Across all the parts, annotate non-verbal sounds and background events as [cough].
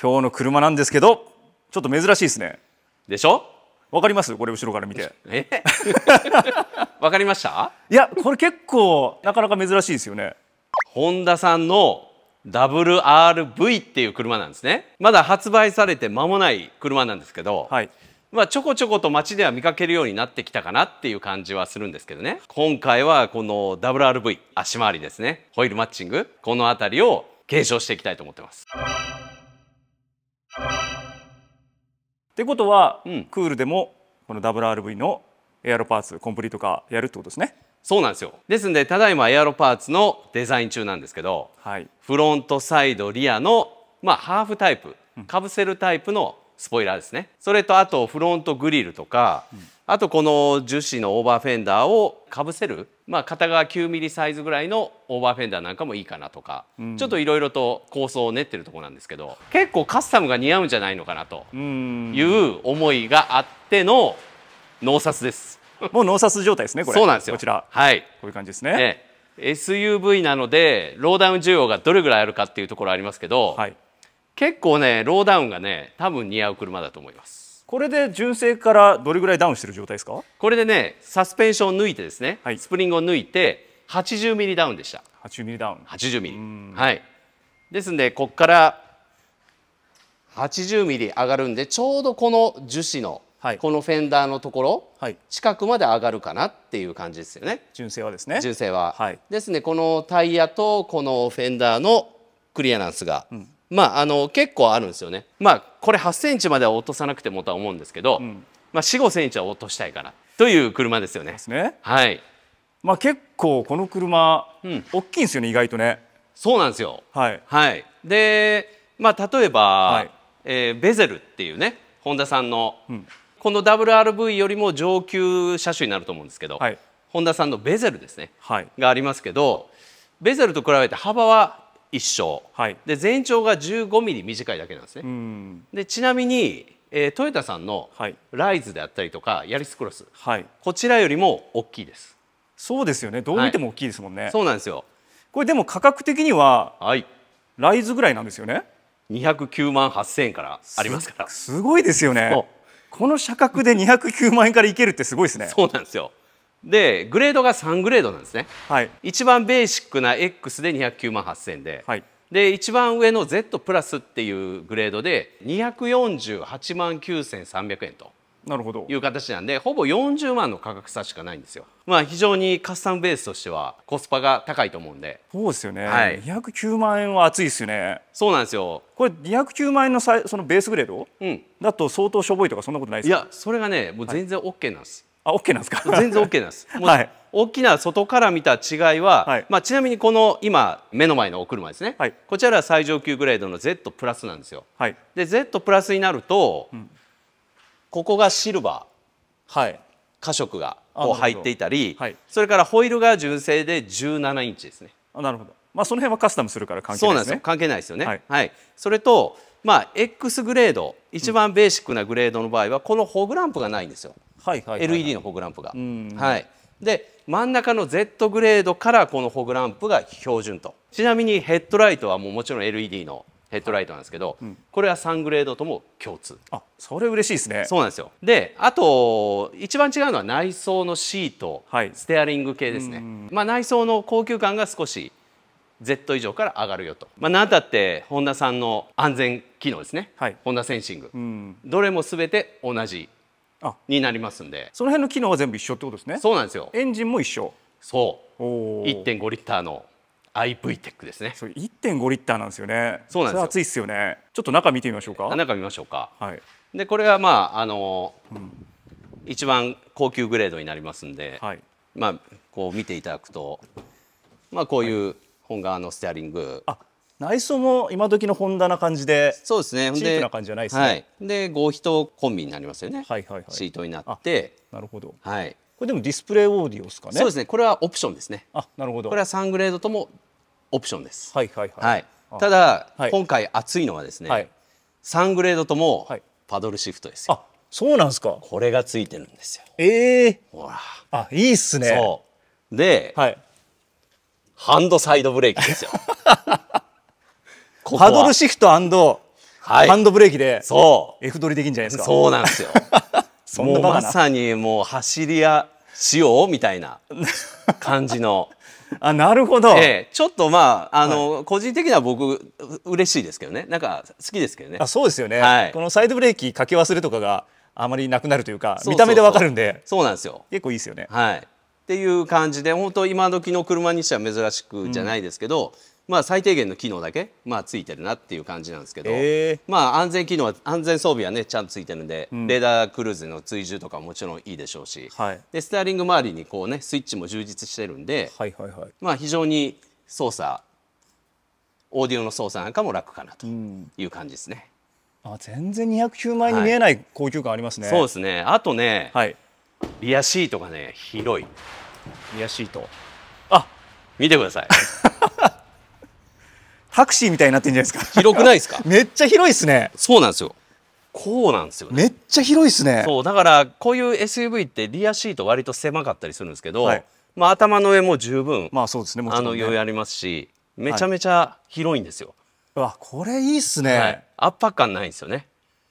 今日の車なんですけどちょっと珍しいですねでしょわかりますこれ後ろから見てえ [laughs] わかりましたいやこれ結構なかなか珍しいですよね本田さんの WRV っていう車なんですねまだ発売されて間もない車なんですけど、はい、まあ、ちょこちょこと街では見かけるようになってきたかなっていう感じはするんですけどね今回はこの WRV 足回りですねホイールマッチングこの辺りを検証していきたいと思ってます。ってことは、うん、クールでもこの WRV のエアロパーツコンプリートーやるってことですねそうなんですよですんでただいまエアロパーツのデザイン中なんですけど、はい、フロントサイドリアの、まあ、ハーフタイプかぶせるタイプのスポイラーですねそれとあとフロントグリルとか、うん、あとこの樹脂のオーバーフェンダーをかぶせるまあ、片側9ミリサイズぐらいのオーバーフェンダーなんかもいいかなとか、うん、ちょっといろいろと構想を練ってるところなんですけど結構カスタムが似合うんじゃないのかなという思いがあっての納札です。もう納札状態ですねこれそうなんですよこちらはいこういう感じですね、SUV なのでローダウン需要がどれぐらいあるかっていうところありますけど、はい、結構ねローダウンがね多分似合う車だと思いますこれで純正からどれぐらいダウンしてる状態ですかこれでねサスペンションを抜いてですね、はい、スプリングを抜いて80ミリダウンでした80ミリダウン80ミリはいですんでここから80ミリ上がるんでちょうどこの樹脂の、はい、このフェンダーのところ、はい、近くまで上がるかなっていう感じですよね純正はですね純正は、はい、ですねこのタイヤとこのフェンダーのクリアランスが、うんまあ、あの結構あるんですよね。まあ、これ8センチまでは落とさなくてもとは思うんですけど、うん、まあ、4、5センチは落としたいかなという車ですよね。ねはい。まあ、結構この車、うん、大きいんですよね、意外とね。そうなんですよ。はい。はい。で、まあ、例えば、はい、えー、ベゼルっていうね、本田さんの、うん、この WRV よりも上級車種になると思うんですけど、はい、ホンさんのベゼルですね、はい、がありますけど、ベゼルと比べて幅は一生、はい、で全長が15ミリ短いだけなんですね。でちなみに、えー、トヨタさんのライズであったりとか、ヤリスクロス、はい、こちらよりも大きいです。そうですよね。どう見ても大きいですもんね。はい、そうなんですよ。これでも価格的には、はい、ライズぐらいなんですよね。209万8000円からありますから。すごいですよね。この社格で209万円からいけるってすごいですね。そうなんですよ。でグレードが3グレードなんですね、はい、一番ベーシックな X で209万8000で、はい、で一番上の Z プラスっていうグレードで248万9300円と。なるほどいう形なんでほぼ40万の価格差しかないんですよまあ非常にカスタムベースとしてはコスパが高いと思うんでそうですよね、はい、209万円は熱いですよねそうなんですよこれ209万円のさそのベースグレード、うん、だと相当しょぼいとかそんなことないですかいやそれがねもう全然 OK なんです、あ、ケーなんですか全然ケーなんです。[laughs] はい、大きな外から見た違いは、はい、まあ、ちなみにこの今目の前のお車ですね、はい、こちらは最上級グレードの Z プラスなんですよ。はい、で Z プラスになると、うん、ここがシルバー、はい、加色がこう入っていたり、はい、それからホイールが純正で17インチですね。あなるほどまあ、その辺はカスタムするから関係ないですね。す関係ないですよね。はい、はい、それと、まあ、X グレード、一番ベーシックなグレードの場合は、このホグランプがないんですよ。はいはいはいはい LED のフォグランプが。はいで真ん中の Z グレードからこのフォグランプが標準とちなみにヘッドライトはもうもちろん LED のヘッドライトなんですけど、はいうんこれは3グレードとも共通あそれ嬉しいですねそうなんですよであと一番違うのは内装のシート、はいステアリング系ですねまあ内装の高級感が少し Z 以上から上がるよとまあ何たってホンダさんの安全機能ですね、はいホンダセンシングどれも全て同じになりますんでその辺の機能は全部一緒ってことですねそうなんですよエンジンも一緒そう1.5リッターの IV テックですねそれ1.5リッターなんですよねそうなんです熱いっすよねちょっと中見てみましょうか中見ましょうかはいでこれはまああの、うん、一番高級グレードになりますんで、はい、まあこう見ていただくとまあこういう本革のステアリング、はい、あ内装も今時の本棚な感じでそうですねチープな感じじゃないですねはいで合皮とコンビになりますよねはいはいはいシートになってなるほどはいこれでもディスプレイオーディオですかねそうですねこれはオプションですねあなるほどこれはサングレードともオプションですはいはいはい、はい、ただ、はい、今回熱いのはですね、はい、サングレードともパドルシフトですよ、あそうなんですかこれがついてるんですよええー、ほらあいいっすねそうで、はい、ハンドサイドブレーキですよ [laughs] ここドルシフトハンドブレーキでそう F 取りできんじゃないですかそうなんですよ [laughs] そんなまさにもう走り屋しようみたいな感じの [laughs] あなるほど、ええ、ちょっとまああの、はい、個人的には僕嬉しいですけどねなんか好きですけどねあそうですよね、はい、このサイドブレーキかけ忘れとかがあまりなくなるというか見た目でわかるんでそうなんですよ結構いいですよねはいっていう感じで本当今時の車にしては珍しくじゃないですけど、うんまあ、最低限の機能だけ、まあ、ついてるなっていう感じなんですけど、えー、まあ、安全機能は安全装備はねちゃんとついてるんで、うん、レーダークルーズの追従とかもちろんいいでしょうし、はい、でステアリング周りにこう、ね、スイッチも充実してるんで、はいはいはいまあ、非常に操作オーディオの操作なんかも楽かなという感じですね。うん、あ全然209万円に見えない高級感ありますね。はい、そうですねあとね、はい、リアシートがね広い。リアシートあ見てください。[laughs] タクシーみたいになってんじゃないですか。広くないですか。[laughs] めっちゃ広いですね。そうなんですよ。こうなんですよ、ね、めっちゃ広いですね。そうだからこういう SUV ってリアシート割と狭かったりするんですけど、はい、まあ頭の上も十分まあそうですね。ねあの余裕ありますし、めちゃめちゃ広いんですよ。はい、わこれいいっすね、はい、圧迫感ないんですよね。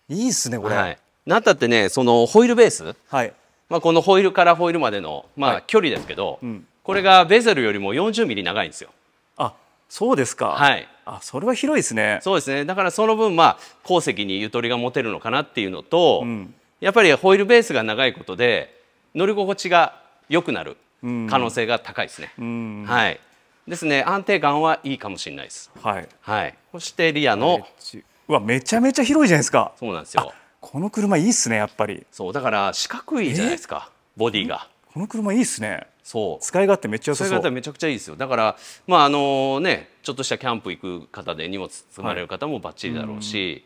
いいっすねこれ。はい、なったってねそのホイールベース。はい。まあこのホイールからホイールまでのまあ距離ですけど、うん、これがベゼルよりも40ミリ長いんですよ。あそうですか。はい。あそれは広いですねそうですねだからその分まあ鉱石にゆとりが持てるのかなっていうのと、うん、やっぱりホイールベースが長いことで乗り心地が良くなる可能性が高いですね。はい、ですね安定感はいいかもしれないです。はい、はい、そしてリアのうわめちゃめちゃ広いじゃないですか。そうなんですよ。この車いいっすねやっぱり。そうだから四角いじゃないですかボディが。この車いいっすね。そう使い勝手めっちゃ良さそうめちゃくちゃいいですよだからまああのねちょっとしたキャンプ行く方で荷物積まれる方もばっちりだろうし、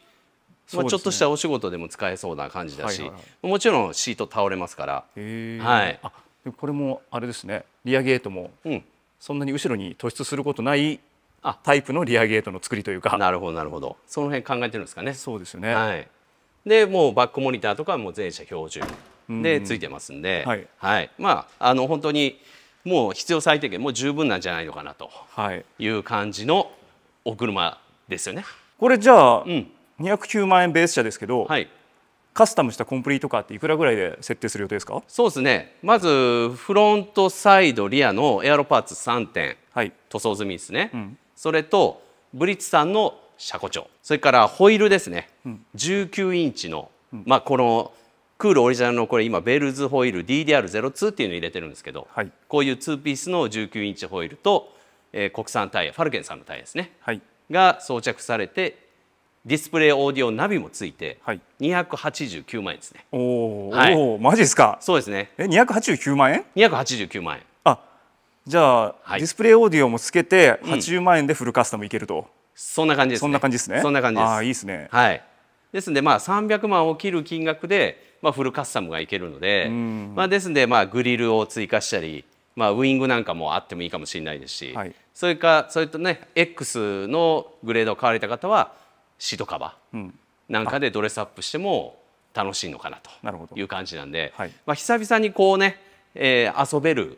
はい、まあ、ちょっとしたお仕事でも使えそうな感じだし、ねはいはいはい、もちろんシート倒れますから、はい、あこれもあれですねリアゲートも、うん、そんなに後ろに突出することないあタイプのリアゲートの作りというかなるほどなるほどその辺考えてるんですかねそうですよね、はい、でもうバックモニターとかもう全車標準でついてますんで、はい、はい、まああの本当にもう必要最低限もう十分なんじゃないのかなという感じのお車ですよね。これじゃあ、うん、209万円ベース車ですけど、はい、カスタムしたコンプリートカーっていくらぐらいで設定する予定ですかそうですねまずフロントサイドリアのエアロパーツ3点、はい、塗装済みですね、うん、それとブリッツさんの車庫長それからホイールですね、うん、19インチの、うん、まあこのクールオリジナルのこれ今ベルズホイール DDR02 っていうのを入れてるんですけど、はい、こういう2ピースの19インチホイールと、えー、国産タイヤファルケンさんのタイヤですね、はい、が装着されてディスプレイオーディオナビもついて、はい、289万円ですねお、はい、おマジですかそうですねえ289万円289万円あじゃあ、はい、ディスプレイオーディオもつけて80万円でフルカスタムいけると、うん、そんな感じです、ね、そんな感じですねそんな感じですあいいですねはいですんでまあ300万を切る金額でまあ、フルカスタムがいけるので、まあ、ですので、まあ、グリルを追加したり、まあ、ウイングなんかもあってもいいかもしれないですし、はい、それかそれとね X のグレードを買われた方はシートカバーなんかでドレスアップしても楽しいのかなという感じなんで、はい、まあ、久々にこうね、えー、遊べる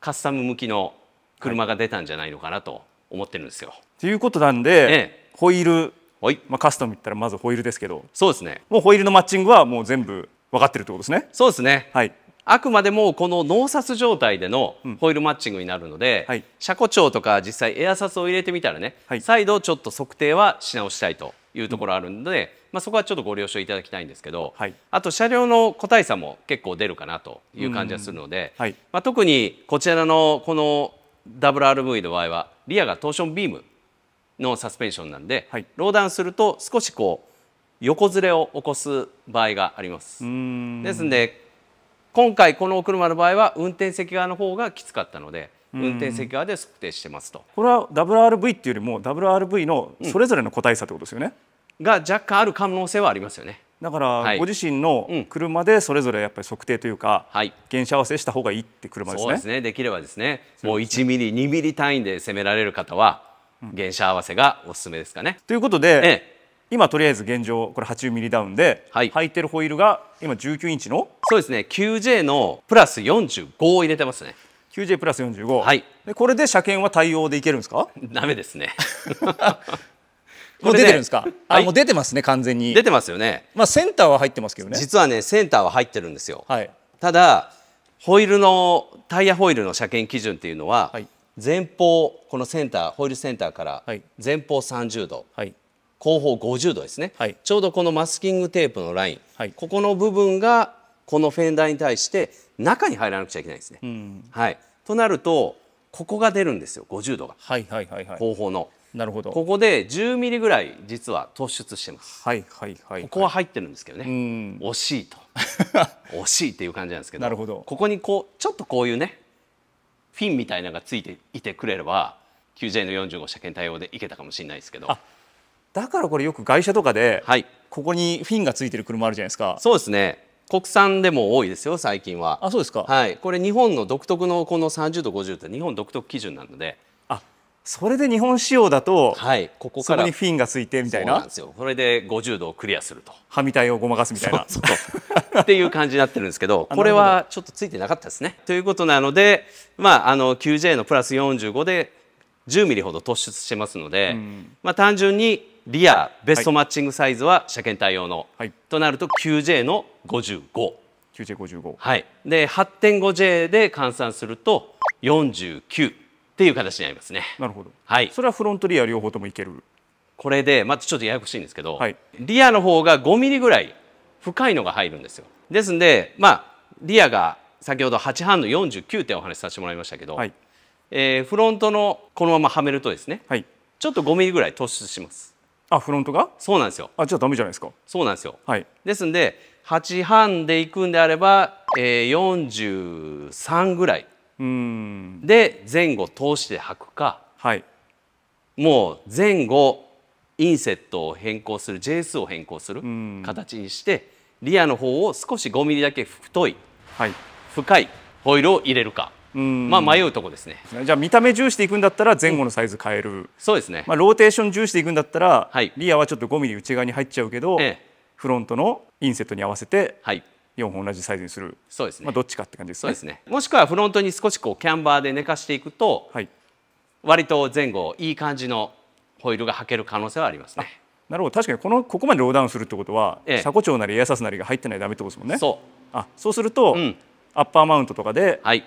カスタム向きの車が出たんじゃないのかなと思ってるんですよ。と、はい、いうことなんで、ええ、ホイールはい、まあ、カスタムいったらまずホイールですけどそうですねもうホイールのマッチングはもう全部分かってるってことですねそうですねはいあくまでもこの脳札状態でのホイールマッチングになるので、うんはい、車庫長とか実際エアサスを入れてみたらね、はい、再度ちょっと測定はし直したいというところあるので、うん、まあ、そこはちょっとご了承いただきたいんですけど、はい、あと車両の個体差も結構出るかなという感じがするので、まあ、特にこちらのこの WRV の場合はリアがトーションビームのサスペンションなんで、はい、ローダウンすると少しこう横ずれを起こす場合があります。ですので今回このお車の場合は運転席側の方がきつかったので運転席側で測定してますと。これは WRV っていうよりも WRV のそれぞれの個体差ってことですよね。うん、が若干ある可能性はありますよね。だからご自身の車でそれぞれやっぱり測定というか、はい、現車合わせした方がいいって車ですね。そうですね。できればですね、もう1ミリ、2ミリ単位で攻められる方は原車合わせがおすすめですかね。ということで、ええ、今とりあえず現状これ8 0ミリダウンで、はい、履いてるホイールが今19インチのそうですね 9J のプラス45を入れてますね 9J プラス45、はい、でこれで車検は対応でいけるんですかダメですね [laughs] もう出てるんですか、あ、はい、もう出てますね完全に出てますよねまあセンターは入ってますけどね実はねセンターは入ってるんですよ、はい、ただホイールのタイヤホイールの車検基準っていうのは、はい、前方このセンターホイールセンターから前方30度、はい、後方50度ですね、はい、ちょうどこのマスキングテープのライン、はい、ここの部分がこのフェンダーに対して中に入らなくちゃいけないんですね。はい、となるとここが出るんですよ50度が、はいはいはいはい、後方の。なるほどここで10ミリぐらい実は突出してます、はいはいはい、はい、ここは入ってるんですけどね惜しいと [laughs] 惜しいっていう感じなんですけどなるほどここにこうちょっとこういうねフィンみたいなのがついていてくれれば QJ の45車検対応でいけたかもしれないですけどだからこれよく外車とかで、はい、ここにフィンがついてる車あるじゃないですかそうですね国産でも多いですよ最近はあそうですかはいこれ日本の独特のこの30度50って日本独特基準なのでそれで日本仕様だと、はい、ここからそこにフィンがついてみたいなそうなんですよそれで50度をクリアするとはみ体をごまかすみたいな [laughs] っていう感じになってるんですけどこれはちょっとついてなかったですねということなので、まあ、あの 9J のプラス45で10ミリほど突出してますので、うん、まあ、単純にリアベストマッチングサイズは車検対応の、はい、となると 9J の55 9J55 はいで 8.5J で換算すると49っていう形になりますね。なるほど。はい。それはフロントリア両方ともいける。これでまずちょっとややこしいんですけど、はい、リアの方が5ミリぐらい深いのが入るんですよ。ですんで、まあリアが先ほど8半の49点お話しさせてもらいましたけど、はい、えー、フロントのこのままはめるとですね、はい、ちょっと5ミリぐらい突出します。あ、フロントが？そうなんですよ。あ、じゃあダメじゃないですか。そうなんですよ。はい。ですんで8半でいくんであれば、えー、43ぐらい。で前後通して履くか、はい、もう前後インセットを変更する JS を変更する形にしてリアの方を少し 5mm だけ太い、はい、深いホイールを入れるか。まあ迷うとこですねじゃあ見た目重視でいくんだったら前後のサイズ変える、うん、そうですね、まあ、ローテーション重視でいくんだったら、はい、リアはちょっと 5mm 内側に入っちゃうけど、ええ、フロントのインセットに合わせて4本同じサイズにするそうですね、まあ、どっちかって感じですねそうですねもしくはフロントに少しこうキャンバーで寝かしていくと、はい、割と前後いい感じのホイールが履ける可能性はありますねなるほど確かにこのここまでローダウンするってことは、ええ、車庫長なりエアサスなりが入ってないとダメってことですもんねそうあそうすると、うん、アッパーマウントとかで、はい、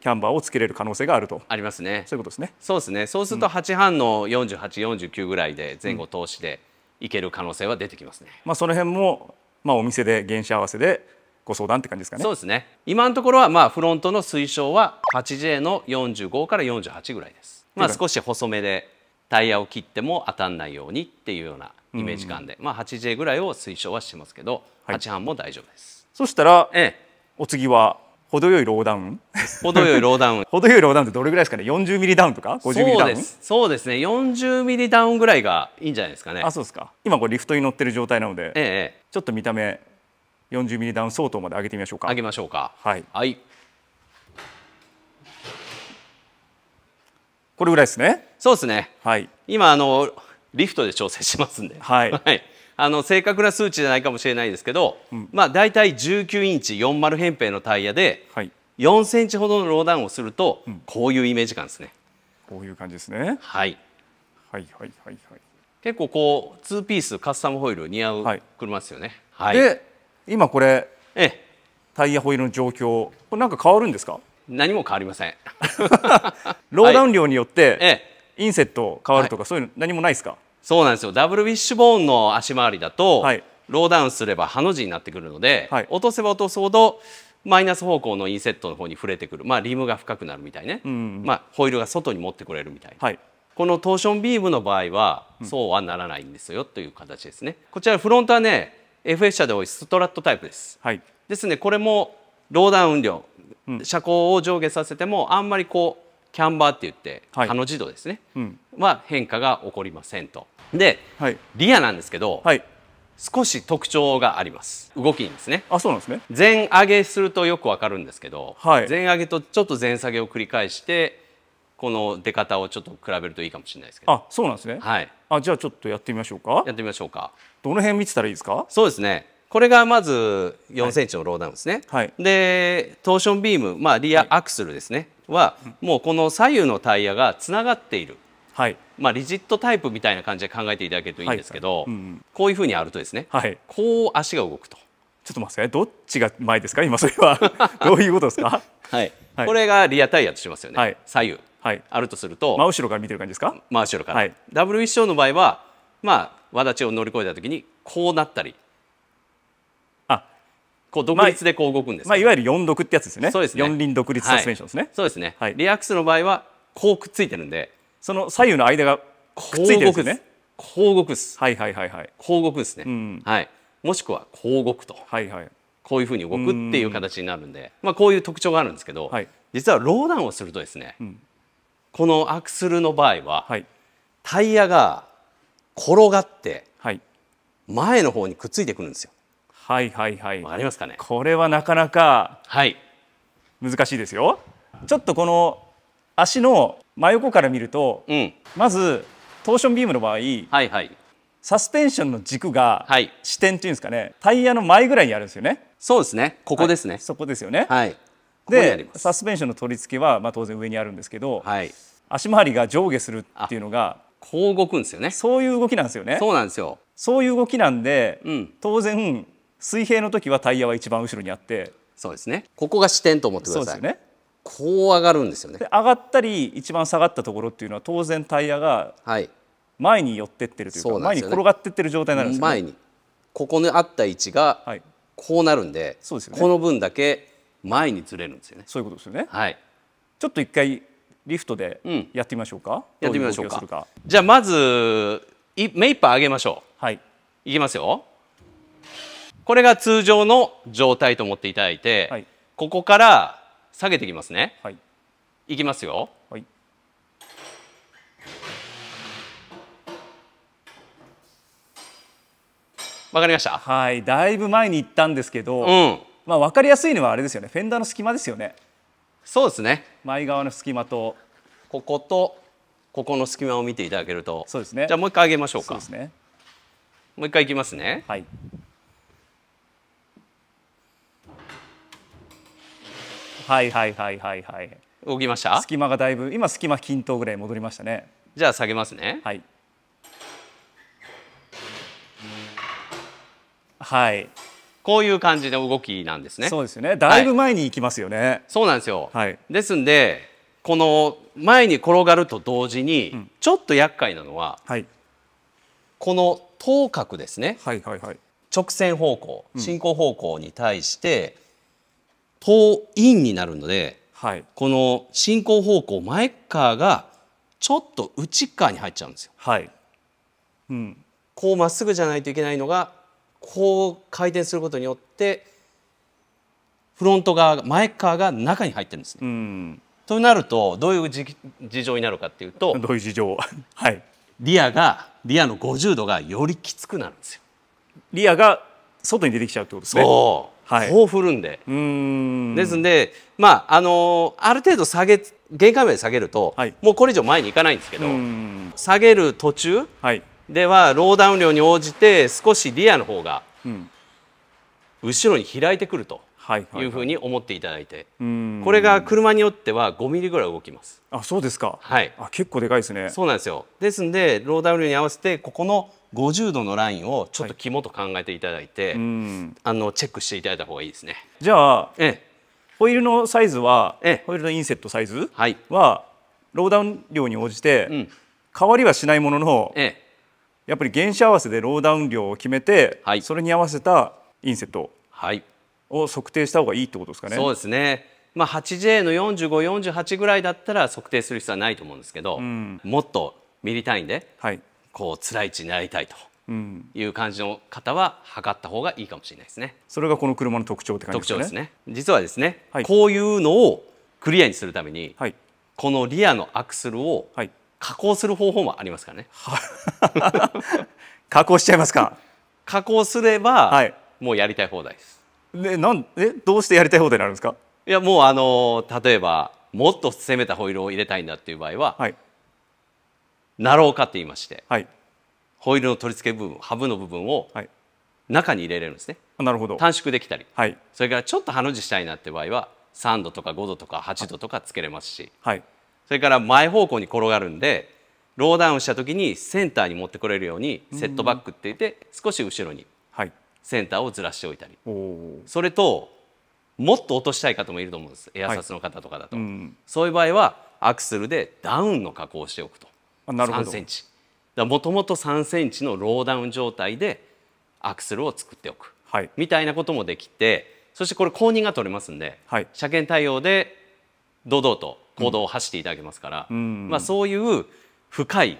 キャンバーをつけれる可能性があるとありますねそういうことですねそうですねそうすると8半の4849ぐらいで前後通しでいける可能性は出てきますね、うん、まあその辺もまあお店で原車合わせでご相談って感じですかね。そうですね。今のところはまあフロントの推奨は 8J の45から48ぐらいです。まあ少し細めでタイヤを切っても当たんないようにっていうようなイメージ感で、まあ 8J ぐらいを推奨はしてますけど、はい、8半も大丈夫です。そしたら、ええ、お次は程よいローダウン程よいローダウン [laughs] 程よいローダウンってどれぐらいですかね40ミリダウンとか50ミリダウンそうですね40ミリダウンぐらいがいいんじゃないですかねあそうですか今これリフトに乗ってる状態なので、ええ、ちょっと見た目40ミリダウン相当まで上げてみましょうか上げましょうかはい、はい、これぐらいですねそうですねはい今あのリフトで調整しますんではい、[laughs] はい、あの正確な数値じゃないかもしれないですけど、うん、まあ大体19インチ40扁平のタイヤで、はい、4センチほどのローダウンをすると、うん、こういうイメージ感ですねこういう感じですねはいはいはいはいはい結構こうツーピースカスタムホイール似合う車ですよね、はい、はい、で今これ、ええ、タイヤホイールの状況これなんか変わるんですか何も変わりません [laughs] ローダウン量によって、はい、インセット変わるとか、はい、そういうの何もないですかそうなんですよダブルウィッシュボーンの足回りだと、はい、ローダウンすればハの字になってくるので、落とせば落とすほどマイナス方向のインセットの方に触れてくる、まあ、リムが深くなるみたいね、うんうん、まあ、ホイールが外に持ってくれるみたいな、このトーションビームの場合はそうはならないんですよという形ですね。こちらフロントはね FS 車で多いストラットタイプです、はい、ですねこれもローダウン運量、うん、車高を上下させてもあんまりこうキャンバーって言って、はい、あの自動ですね、うん、は変化が起こりませんとで、はい、リアなんですけど、はい、少し特徴があります動きにですねあそうなんですね前上げするとよくわかるんですけど、はい、前上げとちょっと前下げを繰り返してこの出方をちょっと比べるといいかもしれないですけど。あ、そうなんですね。はい。あ、じゃあちょっとやってみましょうか。やってみましょうか。どの辺見てたらいいですか？そうですね。これがまず4センチのローダウンですね。はい、で、トーションビーム、まあリアアクスルですね。はい、はもうこの左右のタイヤがつながっている。はい。まあリジットタイプみたいな感じで考えていただけるといいんですけど、はいうんうん、こういうふうにあるとですね。はい。こう足が動くと。ちょっと待ってください。どっちが前ですか？今それは [laughs] どういうことですか？はい。はい、これがリアタイヤとしますよね。はい、左右。はい、あるとすると真後ろから見てる感じですか真後ろから、はい、ダブル一生の場合は、まあ、轍を乗り越えた時にこうなったりあこう独立でこう動くんです、ね、まあ、まあ、いわゆる四独ってやつですねそうですね四輪独立サスペンションですね、はい、そうですね、はい、リアックスの場合はこうくっついてるんでその左右の間がくっついてるんですねこう動くっすはいはいはいはいこう動くっすね、うん、はいもしくはこう動くとはいはいこういうふうに動くっていう形になるんでまあこういう特徴があるんですけど、はい、実はローダウンをするとですね、うんこのアクスルの場合は、はい、タイヤが転がって、はい、前の方にくっついてくるんですよ。はいはいはい。わかりますかね。これはなかなか、難しいですよ。ちょっとこの足の真横から見ると、うん、まずトーションビームの場合、はいはい、サスペンションの軸が、支点っていうんですかねタイヤの前ぐらいにあるんですよねそうですねここですね、はい、そこですよね、はい、でサスペンションの取り付けは、まあ、当然上にあるんですけど、はい、足回りが上下するっていうのがこう動くんですよねそういう動きなんですよねそうなんですよそういう動きなんで、うん、当然水平の時はタイヤは一番後ろにあってそうですねここが支点と思ってください、ね、こう上がるんですよね上がったり一番下がったところっていうのは当然タイヤが前に寄ってってるというか、はい、前に転がってってる状態になるんですよ、ね、前にここにあった位置がこうなるんではい、そうですよね、この分だけ前にずれるんですよねそういうことですよねはいちょっと一回リフトでやってみましょうか、うん、やってみましょうかじゃあまずい目いっぱい上げましょうはいいきますよこれが通常の状態と思っていただいて、はい、ここから下げていきますねはいいきますよはいわかりましたはいだいぶ前に行ったんですけど、うん、まあ、分かりやすいのはあれですよねフェンダーの隙間ですよねそうですね前側の隙間とこことここの隙間を見ていただけるとそうですねじゃあもう一回上げましょうかそうですねもう一回いきますねはいはいはいはいはいはい動きました隙間がだいぶ今隙間均等ぐらい戻りましたねじゃあ下げますねはいはいこういう感じの動きなんですね。そうですよね。だいぶ前に行きますよね。はい、そうなんですよ。はい、ですんで、この前に転がると同時に、うん、ちょっと厄介なのは、はい、この頭角ですね。はいはいはい。直線方向、進行方向に対して、うん、等因になるので、はい、この進行方向前側がちょっと内側に入っちゃうんですよ。はい。うん。こうまっすぐじゃないといけないのがこう回転することによってフロント側前側が中に入ってるんですね。うんとなるとどういう事情になるかっていうとどういう事情 [laughs] はいリアがリアの50度がよりきつくなるんですよ。リアが外に出てきちゃうってことですね。そう、はい、こう振るんでうんですんで、まああのある程度下げ限界まで下げると、はい、もうこれ以上前に行かないんですけど下げる途中、はい、ではローダウン量に応じて少しリアの方が後ろに開いてくるというふうに思っていただいて、これが車によっては5ミリぐらい動きますあそうですか、はい、あ結構でかいですねそうなんですよですんでローダウン量に合わせてここの50度のラインをちょっと肝と考えていただいて、はい、あのチェックしていただいた方がいいですねじゃあ、ええ、ホイールのサイズは、ええ、ホイールのインセットサイズは、はい、ローダウン量に応じて、うん、変わりはしないものの、ええやっぱり原子合わせでローダウン量を決めて、はい、それに合わせたインセットを測定した方がいいってことですかね。そうですねまあ、8J の45、48ぐらいだったら測定する必要はないと思うんですけど、うん、もっとミリ単位で、はい、こう辛い位置になりたいとうん、いう感じの方は測った方がいいかもしれないですね。それがこの車の特徴って感じですね。特徴ですね。実はですね、はい、こういうのをクリアにするために、はい、このリアのアクスルを加工する方法もありますからね。[laughs] 加工しちゃいますか。加工すれば、はい、もうやりたい放題です。で、なんえどうしてやりたい放題になるんですか。いやもうあの例えばもっと攻めたホイールを入れたいんだっていう場合は、はい、ナロー化って言いまして、はい、ホイールの取り付け部分、ハブの部分を中に入れれるんですね。なるほど。短縮できたり、はい、それからちょっとハの字したいなって場合は、3度とか5度とか8度とかつけれますし、はい、それから前方向に転がるんでローダウンした時にセンターに持ってこれるようにセットバックって言って少し後ろにセンターをずらしておいたり、それともっと落としたい方もいると思うんですエアサスの方とかだと、そういう場合はアクセルでダウンの加工をしておくと3センチもともと3センチのローダウン状態でアクセルを作っておく、みたいなこともできてそしてこれ公認が取れますんで、車検対応で堂々と行動を走っていただけますから、まあ、そういう深い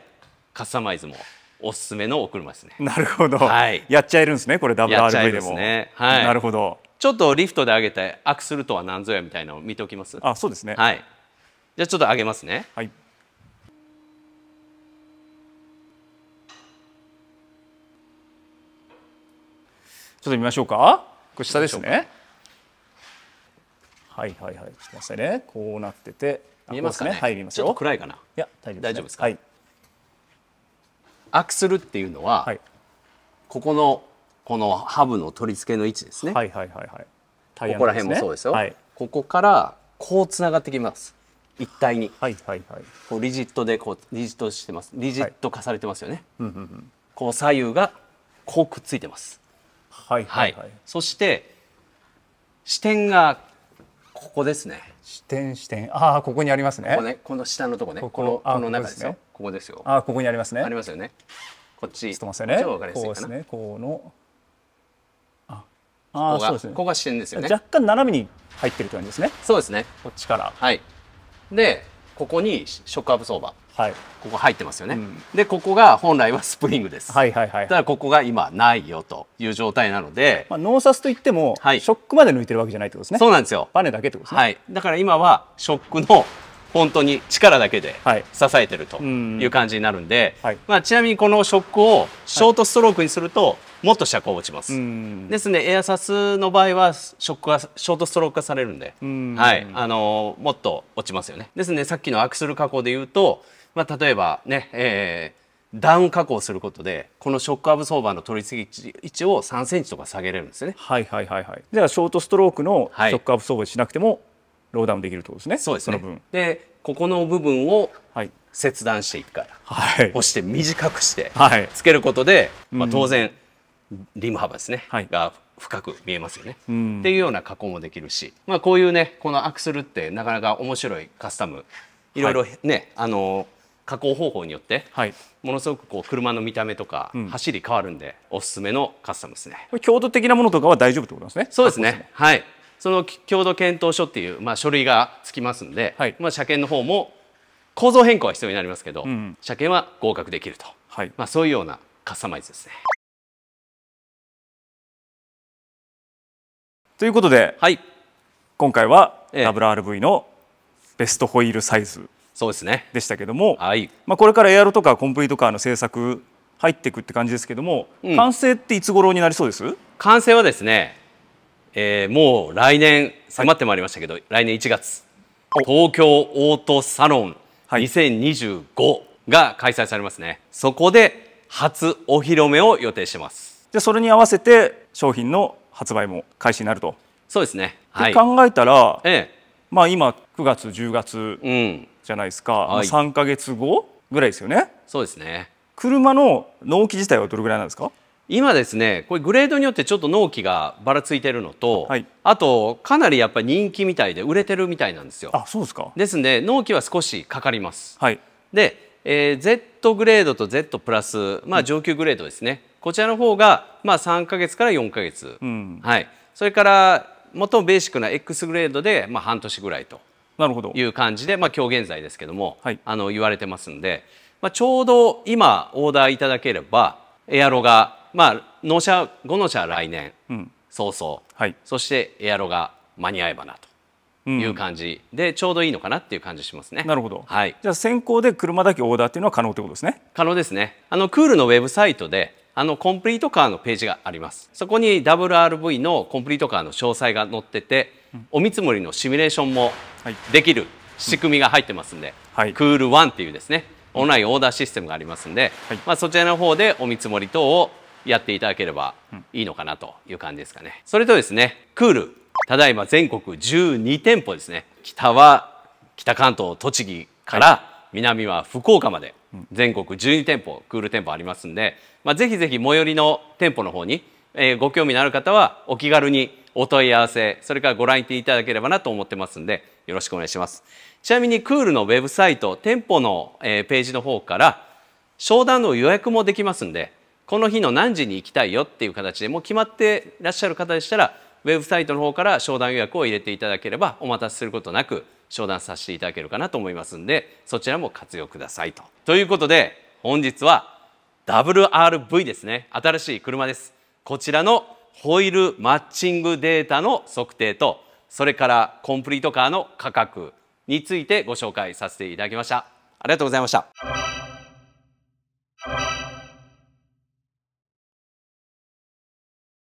カスタマイズもおすすめのお車ですね。なるほど、はい、やっちゃえるんですねこれ WRV でも。ねはい、なるほどちょっとリフトで上げてアクするとは何ぞやみたいなのを見ておきますあそうですね、はい、じゃあちょっと上げますね。はいちょっと見ましょうか。これ下ですね。はいはいはい。ちまっとね。こうなってて。見えますかね。ねはい見ますよ。暗いかな。いや大丈夫、ね、大丈夫ですか。はい。アクスルっていうのは、はい、ここのこのハブの取り付けの位置ですね。はいはいはいはい。ね、ここら辺もそうですよ。はい、ここからこうつながってきます。一体に。はいはいはい。こうリジットでこうリジットしてます。リジット化されてますよね。はい、こう左右がこうくっついてます。はいはい、はい、そして視点がここですね支点支点ああここにありますねここねこの下のとこねこここの中ですよここですよああここにありますねありますよねこっちしてますよねこうですねこのああそうですねここが支点ですよね若干斜めに入ってるという感じですねそうですねこっちからはいでここにショックアブソーはい、ここ入ってますよね、うん、でここが本来はスプリングです、はいはいはい、ただここが今ないよという状態なので、まあ、ノーサスといっても、はい、ショックまで抜いてるわけじゃないってことですねそうなんですよバネだけってことですね、はい、だから今はショックの本当に力だけで支えてるという感じになるんで、はい、まあ、ちなみにこのショックをショートストロークにするともっと車高落ちます、ですねエアサスの場合はショックはショートストローク化されるんではいあのー、もっと落ちますよねですねさっきのアクセル加工でいうとまあ、例えばね、えー、ダウン加工することでこのショックアブソーバーの取り次ぎ位置を3センチとか下げれるんですね。はいはいはいはい。じゃショートストロークのショックアブソーバーしなくてもローダウンできるとですね。そうですね。でここの部分を切断していくから、はい、押して短くしてつけることで、はい、まあ、当然リム幅ですね、はい、が深く見えますよね、うん、っていうような加工もできるし、まあ、こういうねこのアクセルってなかなか面白いカスタムいろいろね、はい、あの加工方法によって、はい、ものすごくこう車の見た目とか走り変わるんで、おすすめのカスタムですね。強度的なものとかは大丈夫ってことですね。そうですね。はい。その強度検討書っていうまあ書類がつきますんで、はい、まあ車検の方も構造変更は必要になりますけど、うん、車検は合格できると、はい、まあそういうようなカスタマイズですね。ということで、はい、今回は WRV のベストホイールサイズそうですねでしたけども、はい、まあ、これからエアロとかコンプリートカーの制作入っていくって感じですけども、うん、完成っていつ頃になりそうです完成はですね、えー、もう来年迫ってまいりましたけど、はい、来年1月東京オートサロン2025が開催されますね、はい、そこで初お披露目を予定してますでそれに合わせて商品の発売も開始になるとそうですね、はい、考えたら、ええ、まあ今9月10月、うん、じゃないですか、はい、3か月後ぐらいですよねそうですね車の納期自体はどれぐらいなんですか今ですねこれグレードによってちょっと納期がばらついてるのと、はい、あとかなりやっぱり人気みたいで売れてるみたいなんですよあそうですかですんで納期は少しかかりますはいで、えー、Z グレードと Z プラスまあ上級グレードですね、うん、こちらの方がまあ3か月から4か月、うん、はいそれから最もベーシックな X グレードでまあ半年ぐらいとなるほどいう感じで、まあ、今日現在ですけども、はい、あの言われてますんで、まあ、ちょうど今オーダーいただければエアロが、まあ、納車後の車来年、うん、早々、はい、そしてエアロが間に合えばなと。いう感じで、うん、ちょうどいいのかなっていう感じしますね。なるほど。はい。じゃあ先行で車だけオーダーっていうのは可能ってことですね。可能ですね。あのクールのウェブサイトであのコンプリートカーのページがありますそこに WRV のコンプリートカーの詳細が載ってて、お見積もりのシミュレーションもできる仕組みが入ってますんで、はい、クール1っていうですねオンラインオーダーシステムがありますんで、はい、まあ、そちらの方でお見積もり等をやっていただければいいのかなという感じですかね。それとですね、クール、ただいま全国12店舗ですね。北は北関東、栃木から、南は福岡まで全国12店舗クール店舗ありますんで、まあ、ぜひぜひ最寄りの店舗の方に、えー、ご興味のある方はお気軽にお問い合わせそれからご来店いただければなと思ってますんでよろしくお願いしますちなみにクールのウェブサイト店舗の、えー、ページの方から商談の予約もできますんでこの日の何時に行きたいよっていう形でもう決まってらっしゃる方でしたらウェブサイトの方から商談予約を入れていただければお待たせすることなく商談させていただけるかなと思いますんでそちらも活用くださいと。ということで本日は WRV ですね新しい車です。こちらのホイールマッチングデータの測定とそれからコンプリートカーの価格についてご紹介させていただきました。ありがとうございました。